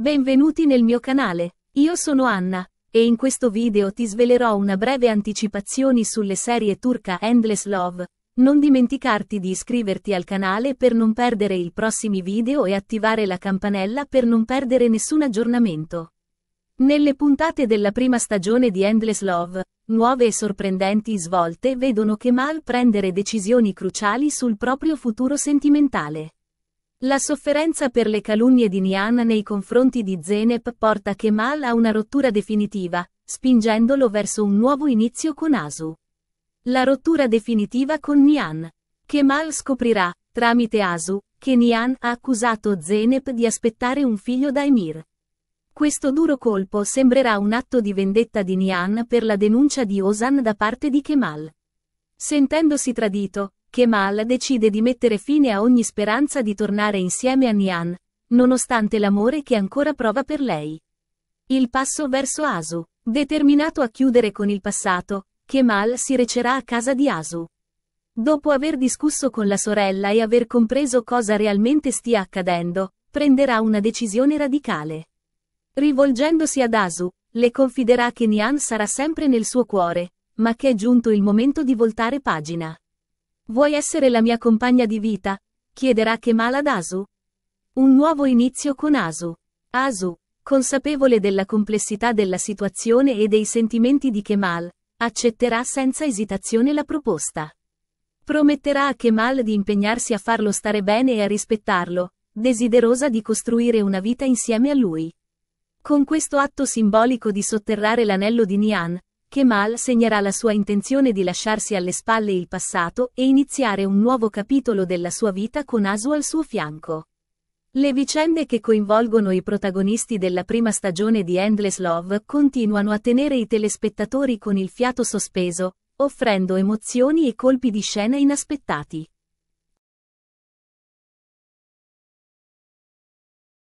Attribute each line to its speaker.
Speaker 1: Benvenuti nel mio canale, io sono Anna, e in questo video ti svelerò una breve anticipazione sulle serie turca Endless Love. Non dimenticarti di iscriverti al canale per non perdere i prossimi video e attivare la campanella per non perdere nessun aggiornamento. Nelle puntate della prima stagione di Endless Love, nuove e sorprendenti svolte vedono Kemal prendere decisioni cruciali sul proprio futuro sentimentale. La sofferenza per le calunnie di Nian nei confronti di Zeneb porta Kemal a una rottura definitiva, spingendolo verso un nuovo inizio con Asu. La rottura definitiva con Nian. Kemal scoprirà, tramite Asu, che Nian ha accusato Zeneb di aspettare un figlio da Emir. Questo duro colpo sembrerà un atto di vendetta di Nian per la denuncia di Ozan da parte di Kemal. Sentendosi tradito, Kemal decide di mettere fine a ogni speranza di tornare insieme a Nian, nonostante l'amore che ancora prova per lei. Il passo verso Asu. Determinato a chiudere con il passato, Kemal si recerà a casa di Asu. Dopo aver discusso con la sorella e aver compreso cosa realmente stia accadendo, prenderà una decisione radicale. Rivolgendosi ad Asu, le confiderà che Nian sarà sempre nel suo cuore, ma che è giunto il momento di voltare pagina. Vuoi essere la mia compagna di vita? chiederà Kemal ad Asu. Un nuovo inizio con Asu. Asu, consapevole della complessità della situazione e dei sentimenti di Kemal, accetterà senza esitazione la proposta. Prometterà a Kemal di impegnarsi a farlo stare bene e a rispettarlo, desiderosa di costruire una vita insieme a lui. Con questo atto simbolico di sotterrare l'anello di Nian, Kemal segnerà la sua intenzione di lasciarsi alle spalle il passato e iniziare un nuovo capitolo della sua vita con Asu al suo fianco. Le vicende che coinvolgono i protagonisti della prima stagione di Endless Love continuano a tenere i telespettatori con il fiato sospeso, offrendo emozioni e colpi di scena inaspettati.